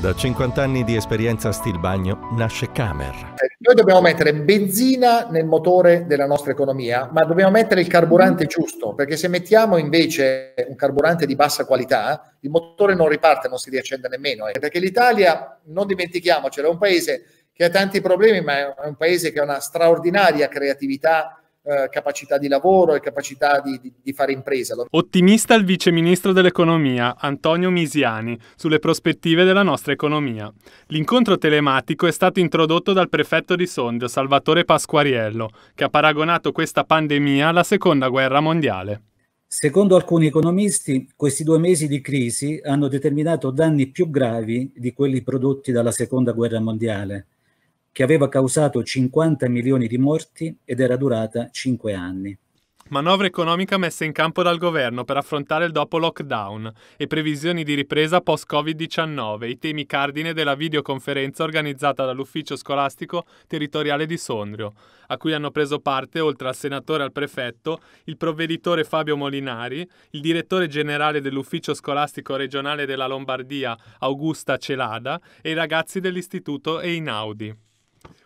Da 50 anni di esperienza a stilbagno nasce Camer. Eh, noi dobbiamo mettere benzina nel motore della nostra economia, ma dobbiamo mettere il carburante giusto, perché se mettiamo invece un carburante di bassa qualità, il motore non riparte, non si riaccende nemmeno. Eh. Perché l'Italia, non dimentichiamocelo, è un paese che ha tanti problemi, ma è un paese che ha una straordinaria creatività eh, capacità di lavoro e capacità di, di, di fare impresa. Ottimista il vice ministro dell'economia Antonio Misiani sulle prospettive della nostra economia. L'incontro telematico è stato introdotto dal prefetto di Sondrio Salvatore Pasquariello, che ha paragonato questa pandemia alla seconda guerra mondiale. Secondo alcuni economisti, questi due mesi di crisi hanno determinato danni più gravi di quelli prodotti dalla seconda guerra mondiale che aveva causato 50 milioni di morti ed era durata 5 anni. Manovra economica messa in campo dal governo per affrontare il dopo lockdown e previsioni di ripresa post-Covid-19, i temi cardine della videoconferenza organizzata dall'Ufficio scolastico territoriale di Sondrio, a cui hanno preso parte, oltre al senatore e al prefetto, il provveditore Fabio Molinari, il direttore generale dell'Ufficio scolastico regionale della Lombardia Augusta Celada e i ragazzi dell'istituto Einaudi.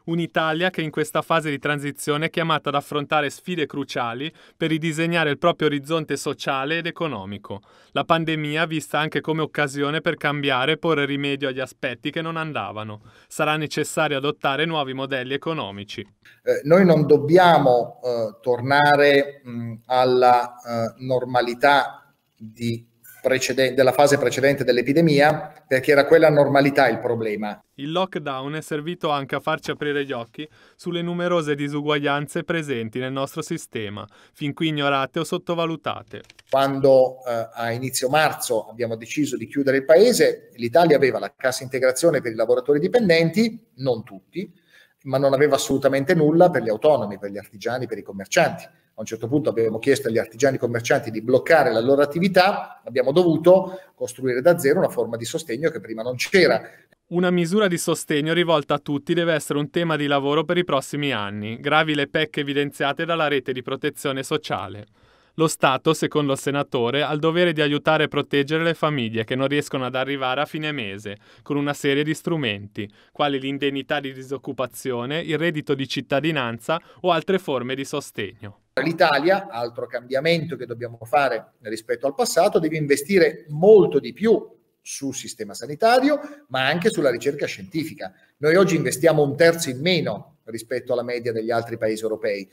Un'Italia che in questa fase di transizione è chiamata ad affrontare sfide cruciali per ridisegnare il proprio orizzonte sociale ed economico. La pandemia vista anche come occasione per cambiare e porre rimedio agli aspetti che non andavano. Sarà necessario adottare nuovi modelli economici. Eh, noi non dobbiamo eh, tornare mh, alla eh, normalità di precedente, della fase precedente dell'epidemia, perché era quella normalità il problema. Il lockdown è servito anche a farci aprire gli occhi sulle numerose disuguaglianze presenti nel nostro sistema, fin qui ignorate o sottovalutate. Quando eh, a inizio marzo abbiamo deciso di chiudere il paese, l'Italia aveva la cassa integrazione per i lavoratori dipendenti, non tutti, ma non aveva assolutamente nulla per gli autonomi, per gli artigiani, per i commercianti a un certo punto abbiamo chiesto agli artigiani commercianti di bloccare la loro attività, abbiamo dovuto costruire da zero una forma di sostegno che prima non c'era. Una misura di sostegno rivolta a tutti deve essere un tema di lavoro per i prossimi anni, gravi le pecche evidenziate dalla rete di protezione sociale. Lo Stato, secondo il senatore, ha il dovere di aiutare e proteggere le famiglie che non riescono ad arrivare a fine mese, con una serie di strumenti, quali l'indennità di disoccupazione, il reddito di cittadinanza o altre forme di sostegno. L'Italia, altro cambiamento che dobbiamo fare rispetto al passato, deve investire molto di più sul sistema sanitario, ma anche sulla ricerca scientifica. Noi oggi investiamo un terzo in meno rispetto alla media degli altri paesi europei.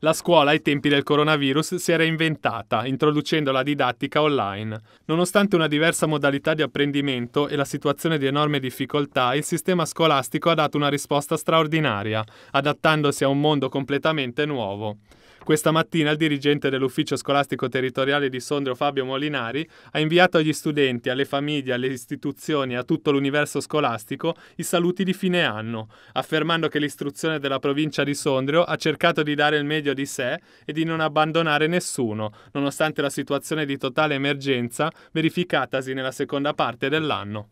La scuola ai tempi del coronavirus si era inventata, introducendo la didattica online. Nonostante una diversa modalità di apprendimento e la situazione di enorme difficoltà, il sistema scolastico ha dato una risposta straordinaria, adattandosi a un mondo completamente nuovo. Questa mattina il dirigente dell'ufficio scolastico territoriale di Sondrio Fabio Molinari ha inviato agli studenti, alle famiglie, alle istituzioni e a tutto l'universo scolastico i saluti di fine anno, affermando che l'istruzione della provincia di Sondrio ha cercato di dare il meglio di sé e di non abbandonare nessuno, nonostante la situazione di totale emergenza verificatasi nella seconda parte dell'anno.